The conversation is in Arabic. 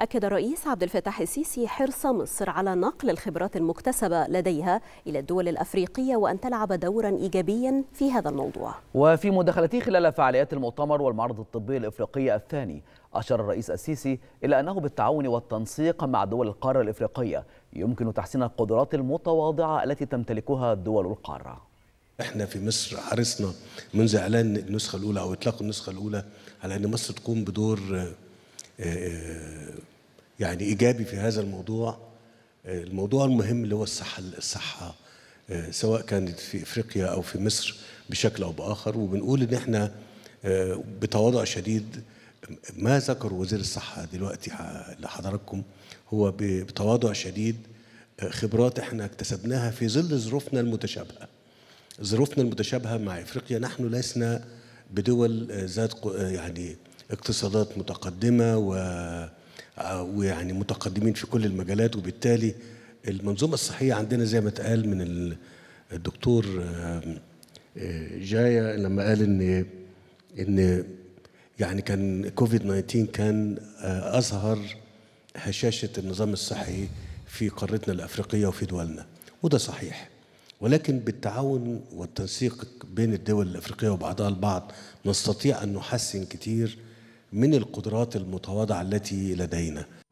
أكد الرئيس عبد الفتاح السيسي حرص مصر على نقل الخبرات المكتسبة لديها إلى الدول الأفريقية وأن تلعب دورا إيجابيا في هذا الموضوع وفي مداخلته خلال فعاليات المؤتمر والمعرض الطبي الإفريقي الثاني أشار الرئيس السيسي إلى أنه بالتعاون والتنسيق مع دول القارة الإفريقية يمكن تحسين القدرات المتواضعة التي تمتلكها دول القارة احنا في مصر حرصنا منذ اعلان النسخه الاولى او اطلاق النسخه الاولى على ان مصر تقوم بدور آه، آه، يعني ايجابي في هذا الموضوع آه، الموضوع المهم اللي هو الصحه الصحه سواء كانت في افريقيا او في مصر بشكل او باخر وبنقول ان احنا بتواضع شديد ما ذكر وزير الصحه دلوقتي لحضراتكم هو بتواضع شديد خبرات احنا اكتسبناها في ظل ظروفنا المتشابهه ظروفنا المتشابهه مع افريقيا نحن لسنا بدول ذات يعني اقتصادات متقدمه و آه، ويعني متقدمين في كل المجالات وبالتالي المنظومه الصحيه عندنا زي ما اتقال من الدكتور آه، آه، جايه لما قال ان ان يعني كان كوفيد 19 كان اظهر هشاشه النظام الصحي في قارتنا الافريقيه وفي دولنا وده صحيح ولكن بالتعاون والتنسيق بين الدول الافريقيه وبعضها البعض نستطيع ان نحسن كثير من القدرات المتواضعه التي لدينا